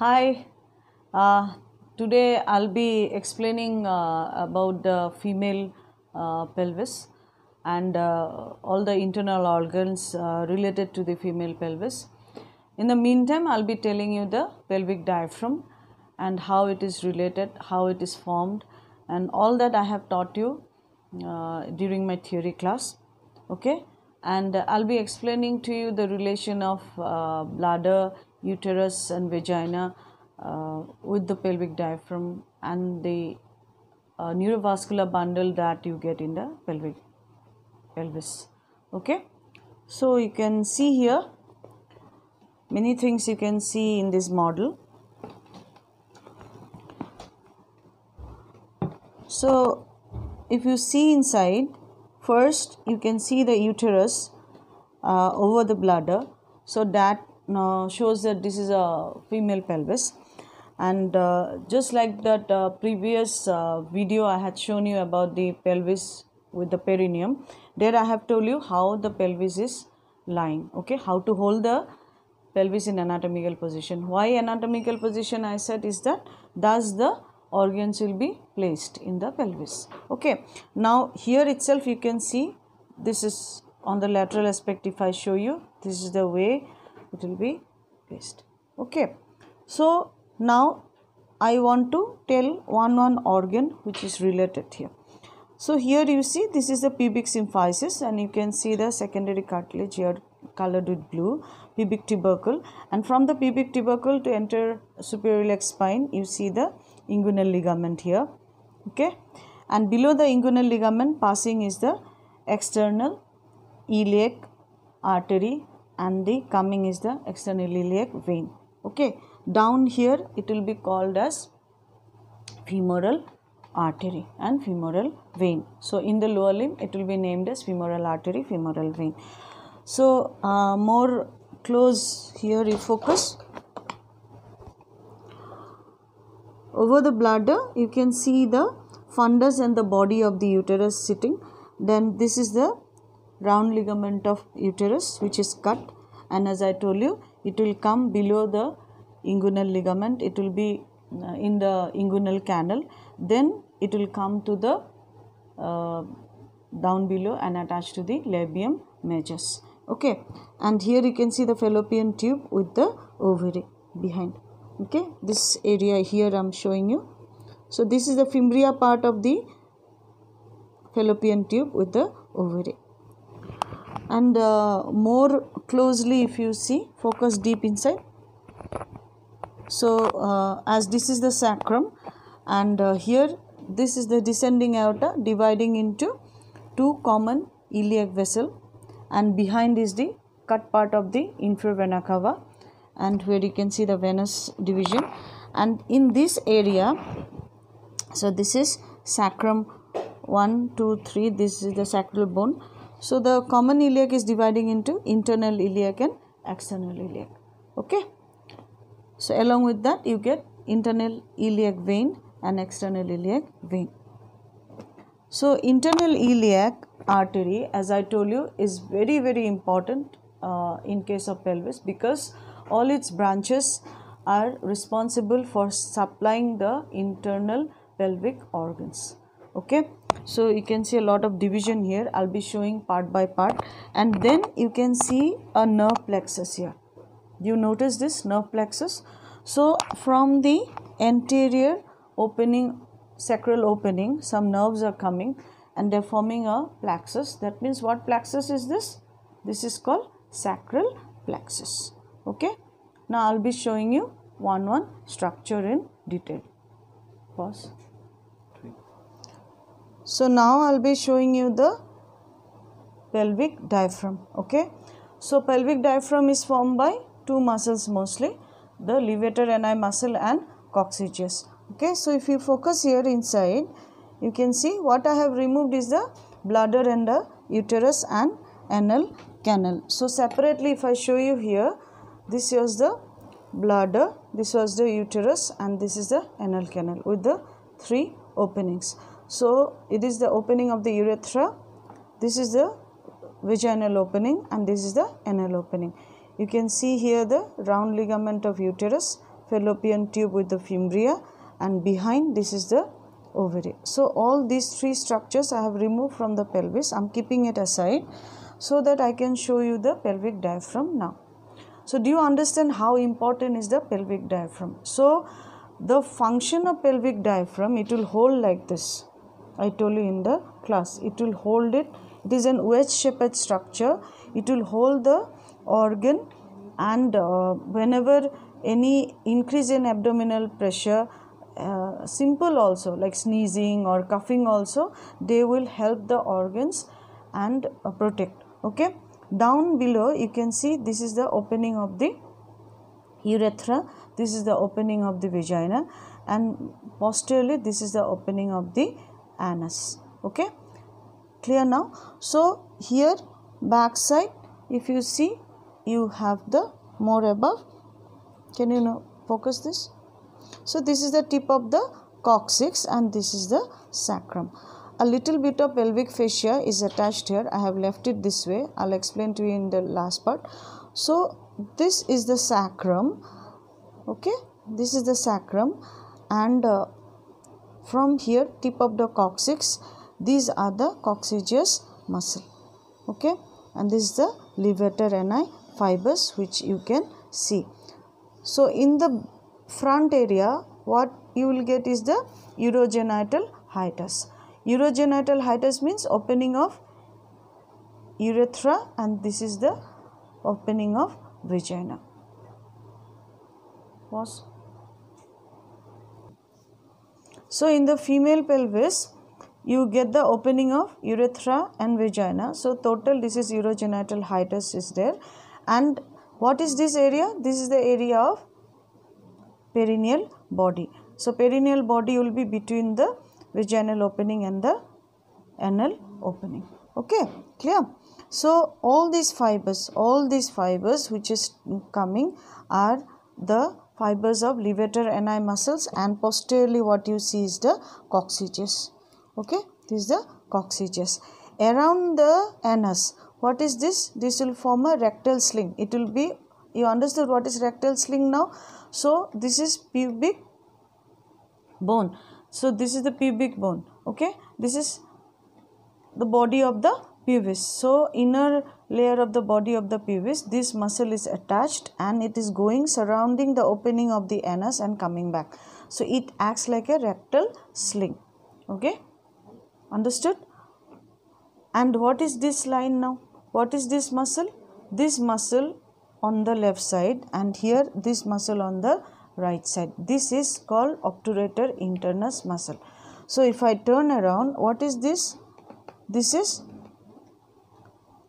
Hi, uh, today I'll be explaining uh, about the female uh, pelvis and uh, all the internal organs uh, related to the female pelvis. In the meantime, I'll be telling you the pelvic diaphragm and how it is related, how it is formed, and all that I have taught you uh, during my theory class. Okay, and I'll be explaining to you the relation of bladder uterus and vagina uh, with the pelvic diaphragm and the uh, neurovascular bundle that you get in the pelvic pelvis okay so you can see here many things you can see in this model so if you see inside first you can see the uterus uh, over the bladder so that now shows that this is a female pelvis and uh, just like that uh, previous uh, video I had shown you about the pelvis with the perineum there I have told you how the pelvis is lying okay how to hold the pelvis in anatomical position why anatomical position I said is that thus the organs will be placed in the pelvis okay now here itself you can see this is on the lateral aspect if I show you this is the way it will be placed okay so now I want to tell one one organ which is related here so here you see this is the pubic symphysis and you can see the secondary cartilage here colored with blue pubic tubercle and from the pubic tubercle to enter superior leg spine you see the inguinal ligament here okay and below the inguinal ligament passing is the external iliac artery and the coming is the external vein okay down here it will be called as femoral artery and femoral vein so in the lower limb it will be named as femoral artery femoral vein so uh, more close here you focus over the bladder you can see the fundus and the body of the uterus sitting then this is the round ligament of uterus which is cut and as I told you it will come below the inguinal ligament it will be uh, in the inguinal canal then it will come to the uh, down below and attach to the labium majus okay and here you can see the fallopian tube with the ovary behind okay this area here i'm showing you so this is the fimbria part of the fallopian tube with the ovary and uh, more closely if you see focus deep inside so uh, as this is the sacrum and uh, here this is the descending aorta dividing into two common iliac vessel and behind is the cut part of the inferior vena cava and where you can see the venous division and in this area so this is sacrum 1 2 3 this is the sacral bone so the common iliac is dividing into internal iliac and external iliac. Okay. So along with that you get internal iliac vein and external iliac vein. So internal iliac artery as I told you is very very important uh, in case of pelvis because all its branches are responsible for supplying the internal pelvic organs okay so you can see a lot of division here i'll be showing part by part and then you can see a nerve plexus here you notice this nerve plexus so from the anterior opening sacral opening some nerves are coming and they're forming a plexus that means what plexus is this this is called sacral plexus okay now i'll be showing you one one structure in detail pause so now i'll be showing you the pelvic diaphragm okay so pelvic diaphragm is formed by two muscles mostly the levator ani muscle and coccygeus okay so if you focus here inside you can see what i have removed is the bladder and the uterus and anal canal so separately if i show you here this was the bladder this was the uterus and this is the anal canal with the three openings so, it is the opening of the urethra. This is the vaginal opening and this is the anal opening. You can see here the round ligament of uterus, fallopian tube with the fimbria and behind this is the ovary. So, all these three structures I have removed from the pelvis. I am keeping it aside so that I can show you the pelvic diaphragm now. So, do you understand how important is the pelvic diaphragm? So, the function of pelvic diaphragm, it will hold like this. I told you in the class. It will hold it. It is an wedge-shaped structure. It will hold the organ and uh, whenever any increase in abdominal pressure uh, simple also like sneezing or coughing also they will help the organs and uh, protect okay down below you can see this is the opening of the urethra this is the opening of the vagina and posteriorly this is the opening of the anus okay clear now so here backside if you see you have the more above can you know focus this so this is the tip of the coccyx and this is the sacrum a little bit of pelvic fascia is attached here i have left it this way i'll explain to you in the last part so this is the sacrum okay this is the sacrum and uh, from here tip of the coccyx these are the coccygeus muscle okay and this is the levator ani fibers which you can see so in the front area what you will get is the urogenital hiatus urogenital hiatus means opening of urethra and this is the opening of vagina was so in the female pelvis, you get the opening of urethra and vagina. So total this is urogenital hiatus is there. And what is this area? This is the area of perineal body. So perineal body will be between the vaginal opening and the anal opening. Okay, clear? So all these fibers, all these fibers which is coming are the fibers of levator ani muscles and posteriorly what you see is the coccygeus okay this is the coccygeus around the anus what is this this will form a rectal sling it will be you understood what is rectal sling now so this is pubic bone so this is the pubic bone okay this is the body of the Pubis, so inner layer of the body of the pubis, this muscle is attached and it is going surrounding the opening of the anus and coming back so it acts like a rectal sling okay understood and what is this line now what is this muscle this muscle on the left side and here this muscle on the right side this is called obturator internus muscle so if i turn around what is this this is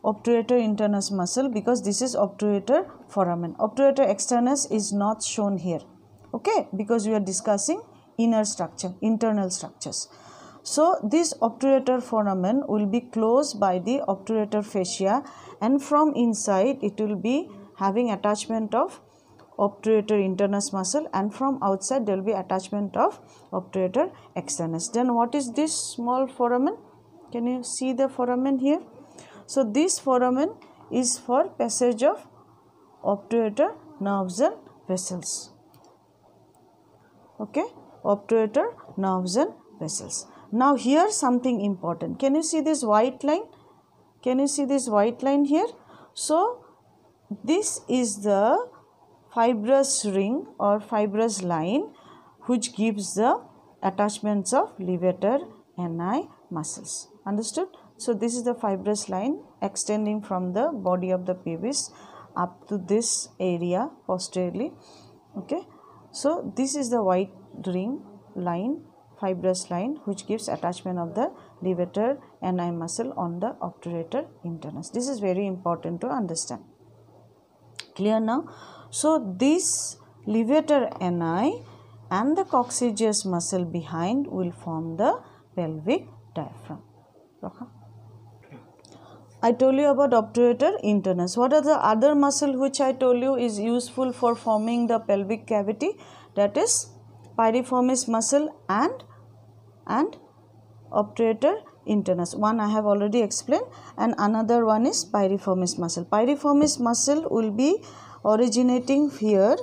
obturator internus muscle because this is obturator foramen. Obturator externus is not shown here okay because we are discussing inner structure, internal structures. So this obturator foramen will be closed by the obturator fascia and from inside it will be having attachment of obturator internus muscle and from outside there will be attachment of obturator externus. Then what is this small foramen? Can you see the foramen here? So this foramen is for passage of obturator nerves and vessels. Okay, obturator nerves and vessels. Now here something important. Can you see this white line? Can you see this white line here? So this is the fibrous ring or fibrous line which gives the attachments of levator ani muscles. Understood? so this is the fibrous line extending from the body of the pubis up to this area posteriorly okay so this is the white ring line fibrous line which gives attachment of the levator ani muscle on the obturator internus this is very important to understand clear now so this levator ani and the coccygeus muscle behind will form the pelvic diaphragm I told you about obturator internus. What are the other muscle which I told you is useful for forming the pelvic cavity? That is piriformis muscle and and obturator internus. One I have already explained and another one is piriformis muscle. Piriformis muscle will be originating here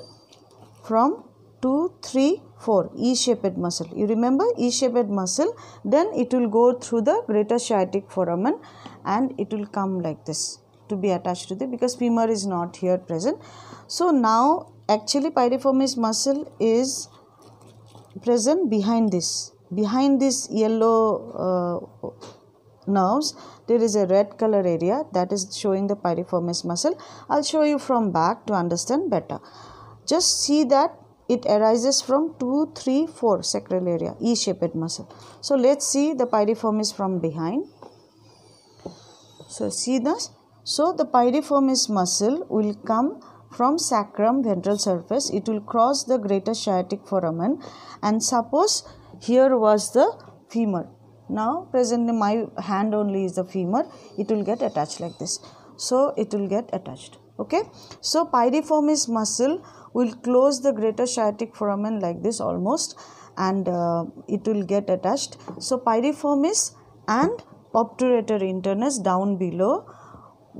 from 2, 3 4 E-shaped muscle. You remember E-shaped muscle then it will go through the greater sciatic foramen and it will come like this to be attached to the because femur is not here present. So now actually piriformis muscle is present behind this behind this yellow uh, nerves there is a red color area that is showing the piriformis muscle i'll show you from back to understand better just see that it arises from 2 3 4 sacral area e shaped muscle so let's see the piriform is from behind so see this so the piriformis muscle will come from sacrum ventral surface it will cross the greater sciatic foramen and suppose here was the femur now presently my hand only is the femur it will get attached like this so it will get attached okay so piriformis muscle will close the greater sciatic foramen like this almost and uh, it will get attached so piriformis and obturator internus down below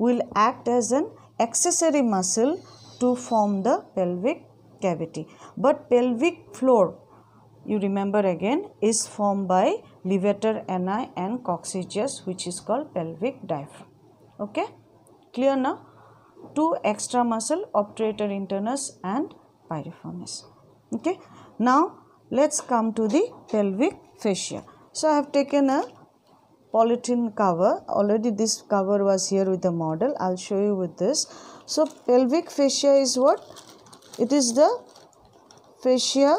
will act as an accessory muscle to form the pelvic cavity but pelvic floor you remember again is formed by levator ani and coccygeus which is called pelvic diaphragm okay clear now two extra muscle obturator internus and piriformis. Okay. Now let's come to the pelvic fascia. So I have taken a polythene cover. Already this cover was here with the model. I'll show you with this. So pelvic fascia is what? It is the fascia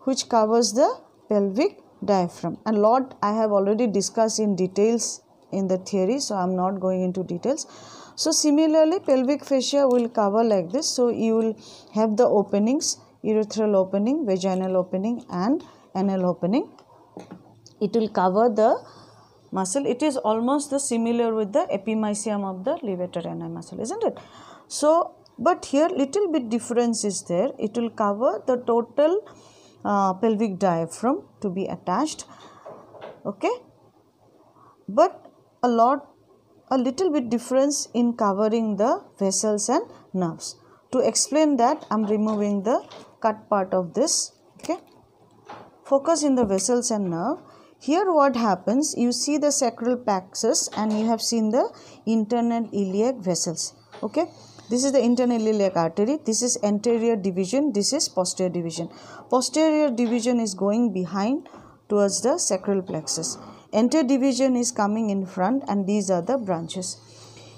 which covers the pelvic diaphragm. And lot I have already discussed in details in the theory. So I am not going into details. So similarly pelvic fascia will cover like this. So you will have the openings, urethral opening, vaginal opening and anal opening. It will cover the muscle. It is almost the similar with the epimysium of the levator ani muscle, isn't it? So but here little bit difference is there. It will cover the total uh, pelvic diaphragm to be attached okay but a lot a little bit difference in covering the vessels and nerves. To explain that, I am removing the cut part of this. Okay. Focus in the vessels and nerve. Here what happens, you see the sacral plexus and you have seen the internal iliac vessels. Okay. This is the internal iliac artery. This is anterior division. This is posterior division. Posterior division is going behind towards the sacral plexus. Enter division is coming in front and these are the branches.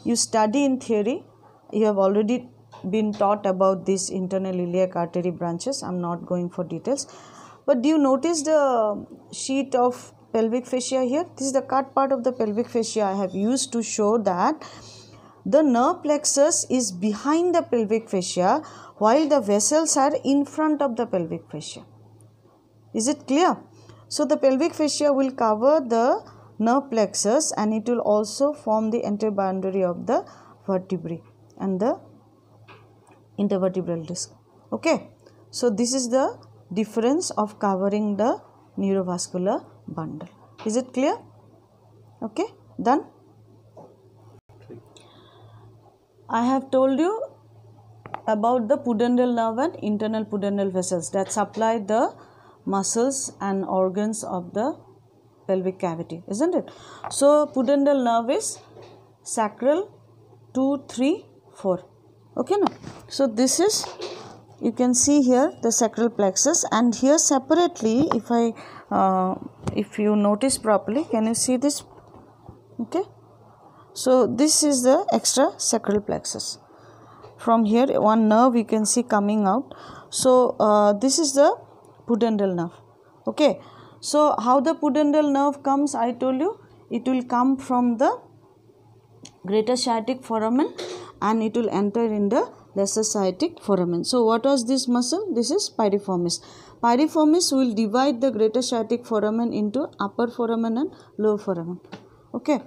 You study in theory, you have already been taught about these internal iliac artery branches. I'm not going for details. But do you notice the sheet of pelvic fascia here? This is the cut part of the pelvic fascia I have used to show that the nerve plexus is behind the pelvic fascia while the vessels are in front of the pelvic fascia. Is it clear? So the pelvic fascia will cover the nerve plexus and it will also form the entire boundary of the vertebrae and the intervertebral disc. Okay. So this is the difference of covering the neurovascular bundle. Is it clear? Okay. Done? I have told you about the pudendal nerve and internal pudendal vessels that supply the muscles and organs of the pelvic cavity isn't it so pudendal nerve is sacral 2 3 4 okay now so this is you can see here the sacral plexus and here separately if i uh, if you notice properly can you see this okay so this is the extra sacral plexus from here one nerve you can see coming out so uh, this is the pudendal nerve okay so how the pudendal nerve comes i told you it will come from the greater sciatic foramen and it will enter in the lesser sciatic foramen so what was this muscle this is piriformis piriformis will divide the greater sciatic foramen into upper foramen and lower foramen okay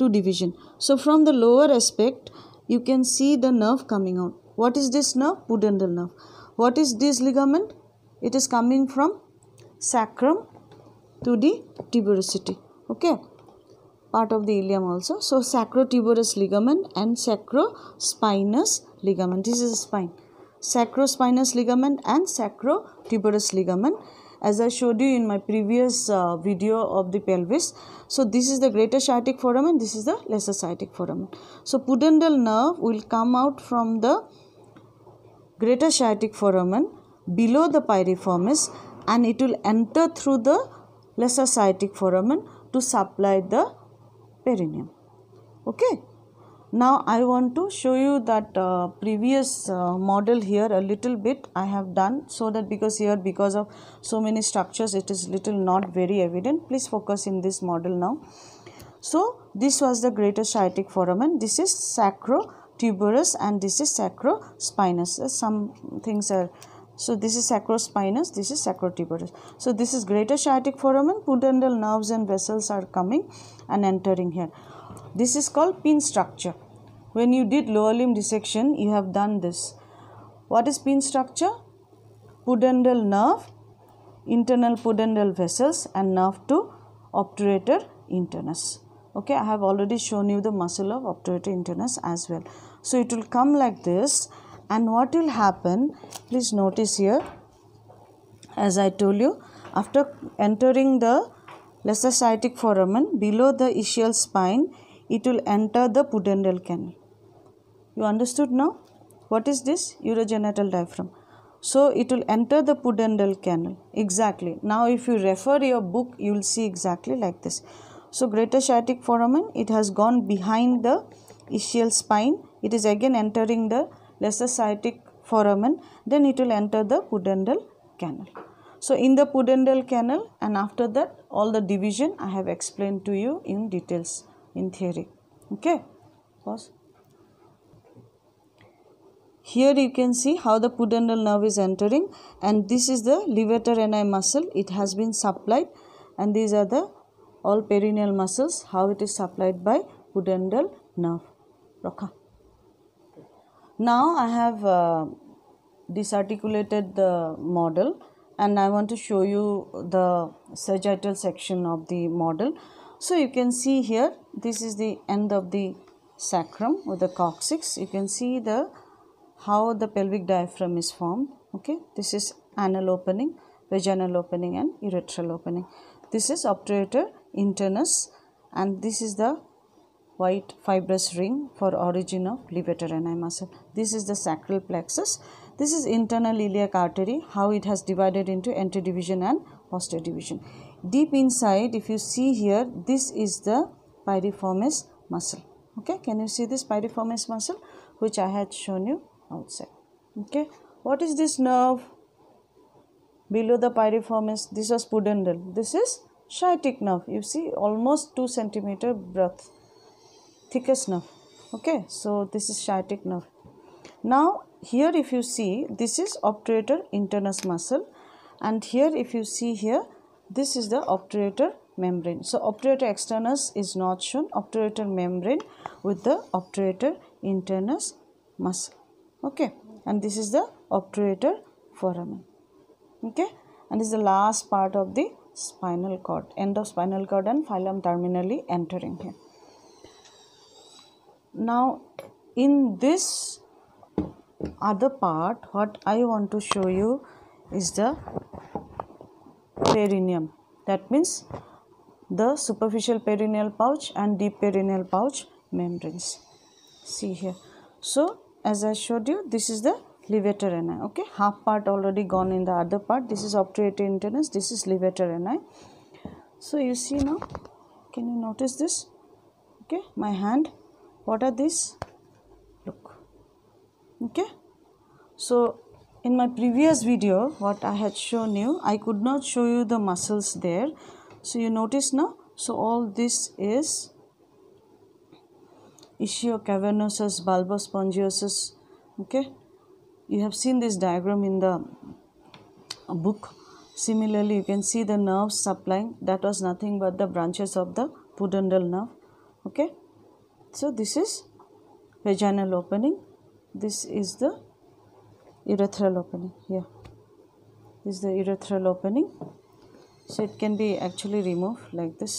two division so from the lower aspect you can see the nerve coming out what is this nerve pudendal nerve what is this ligament it is coming from sacrum to the tuberosity okay part of the ilium also so sacrotuberous ligament and sacrospinous ligament this is spine sacrospinous ligament and sacrotuberous ligament as I showed you in my previous uh, video of the pelvis. So this is the greater sciatic foramen, this is the lesser sciatic foramen. So pudendal nerve will come out from the greater sciatic foramen below the piriformis and it will enter through the lesser sciatic foramen to supply the perineum okay now I want to show you that uh, previous uh, model here a little bit I have done so that because here because of so many structures it is little not very evident please focus in this model now so this was the greater sciatic foramen this is sacro tuberous and this is sacrospinous some things are so this is sacrospinous, this is sacrotuberous. So this is greater sciatic foramen, pudendal nerves and vessels are coming and entering here. This is called pin structure. When you did lower limb dissection, you have done this. What is pin structure? Pudendal nerve, internal pudendal vessels and nerve to obturator internus. Okay, I have already shown you the muscle of obturator internus as well. So it will come like this and what will happen please notice here as I told you after entering the sciatic foramen below the ischial spine it will enter the pudendal canal you understood now what is this urogenital diaphragm so it will enter the pudendal canal exactly now if you refer your book you will see exactly like this so greater sciatic foramen it has gone behind the ischial spine it is again entering the sciatic foramen then it will enter the pudendal canal. So in the pudendal canal and after that all the division I have explained to you in details in theory. Okay. Pause. Here you can see how the pudendal nerve is entering and this is the levator ani muscle. It has been supplied and these are the all perineal muscles how it is supplied by pudendal nerve. Rakha. Now I have uh, disarticulated the model and I want to show you the sagittal section of the model. So you can see here this is the end of the sacrum with the coccyx. You can see the how the pelvic diaphragm is formed. Okay, this is anal opening, vaginal opening and urethral opening. This is obturator internus and this is the white fibrous ring for origin of levator ani muscle. This is the sacral plexus. This is internal iliac artery, how it has divided into anterior division and posterior division. Deep inside, if you see here, this is the piriformis muscle. Okay, can you see this piriformis muscle which I had shown you outside? Okay, what is this nerve? Below the piriformis, this was pudendal. This is sciatic nerve. You see, almost 2 centimeter breadth thickest nerve okay so this is sciatic nerve now here if you see this is obturator internus muscle and here if you see here this is the obturator membrane so obturator externus is not shown obturator membrane with the obturator internus muscle okay and this is the obturator foramen okay and this is the last part of the spinal cord end of spinal cord and phylum terminally entering here now in this other part what i want to show you is the perineum that means the superficial perineal pouch and deep perineal pouch membranes see here so as i showed you this is the levator ani okay half part already gone in the other part this is obturator internus this is levator ani so you see now can you notice this okay my hand what are these look okay so in my previous video what i had shown you i could not show you the muscles there so you notice now so all this is ischiocavernosus bulbospongiosus okay you have seen this diagram in the book similarly you can see the nerves supplying that was nothing but the branches of the pudendal nerve okay so this is vaginal opening this is the urethral opening here this is the urethral opening so it can be actually removed like this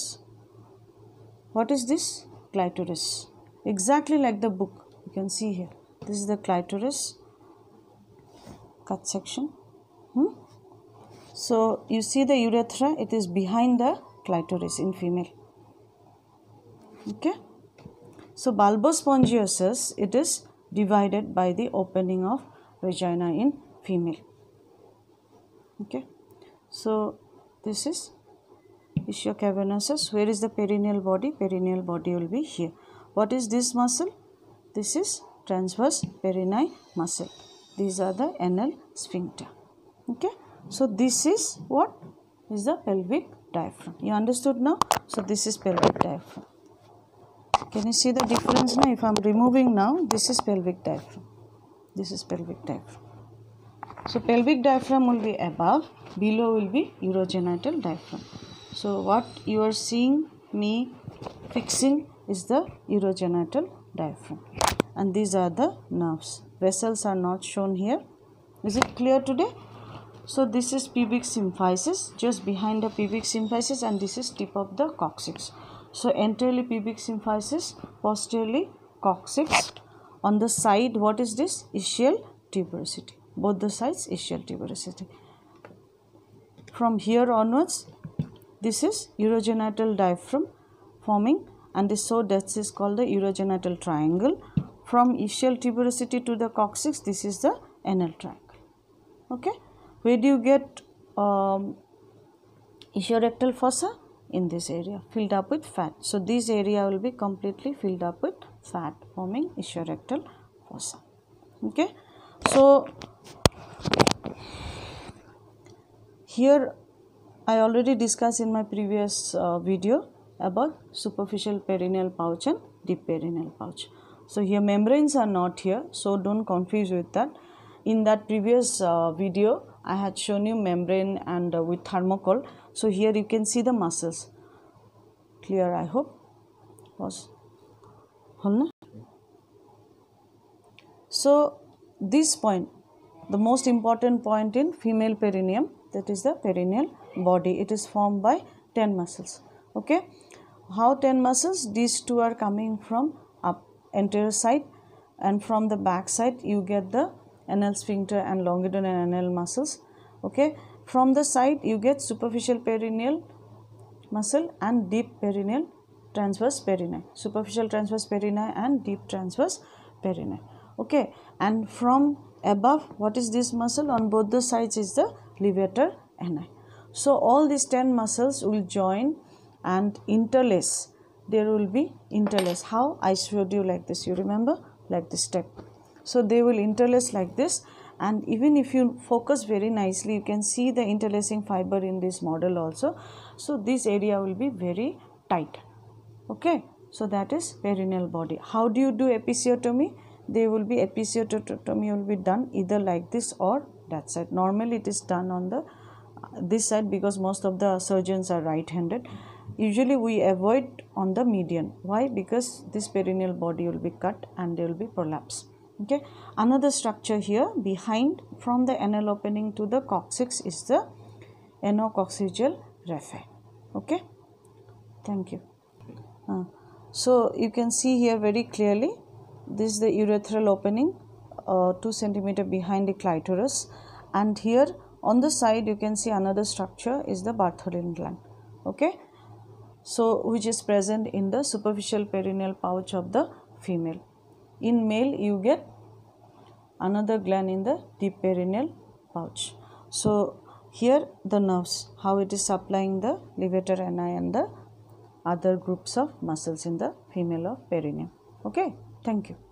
what is this clitoris exactly like the book you can see here this is the clitoris cut section hmm? so you see the urethra it is behind the clitoris in female okay so bulbospongiosis, it is divided by the opening of vagina in female. Okay. So this is ischiocavernosus. Where is the perineal body? Perineal body will be here. What is this muscle? This is transverse perineal muscle. These are the anal sphincter. Okay. So this is what is the pelvic diaphragm. You understood now? So this is pelvic diaphragm. Can you see the difference now? If I'm removing now, this is pelvic diaphragm. This is pelvic diaphragm. So pelvic diaphragm will be above, below will be urogenital diaphragm. So what you are seeing me fixing is the urogenital diaphragm. And these are the nerves. Vessels are not shown here. Is it clear today? So this is pubic symphysis, just behind the pubic symphysis and this is tip of the coccyx. So anteriorly pubic symphysis, posteriorly coccyx. On the side, what is this? Ischial tuberosity. Both the sides, ischial tuberosity. From here onwards, this is urogenital diaphragm forming and this, so that is called the urogenital triangle. From ischial tuberosity to the coccyx, this is the anal triangle. Okay, where do you get um, rectal fossa? in this area filled up with fat. So, this area will be completely filled up with fat forming ischiorectal fossa. Okay. So, here I already discussed in my previous uh, video about superficial perineal pouch and deep perineal pouch. So, here membranes are not here. So, don't confuse with that. In that previous uh, video, I had shown you membrane and uh, with thermocol. So here you can see the muscles. Clear, I hope. Was. So this point, the most important point in female perineum, that is the perineal body. It is formed by 10 muscles. Okay. How 10 muscles? These two are coming from up anterior side and from the back side you get the anal sphincter and longitudinal and anal muscles okay from the side you get superficial perineal muscle and deep perineal transverse perineal superficial transverse perineal and deep transverse perineal okay and from above what is this muscle on both the sides is the levator ani so all these 10 muscles will join and interlace there will be interlace how i showed you like this you remember like this step so they will interlace like this and even if you focus very nicely you can see the interlacing fiber in this model also so this area will be very tight okay so that is perineal body how do you do episiotomy they will be episiotomy will be done either like this or that side normally it is done on the uh, this side because most of the surgeons are right handed usually we avoid on the median why because this perineal body will be cut and there will be prolapse okay another structure here behind from the anal opening to the coccyx is the anococcygeal raphe okay thank you uh, so you can see here very clearly this is the urethral opening uh, 2 centimeter behind the clitoris and here on the side you can see another structure is the Bartholin gland okay so which is present in the superficial perineal pouch of the female in male you get another gland in the deep perineal pouch so here the nerves how it is supplying the levator ani and the other groups of muscles in the female of perineum okay thank you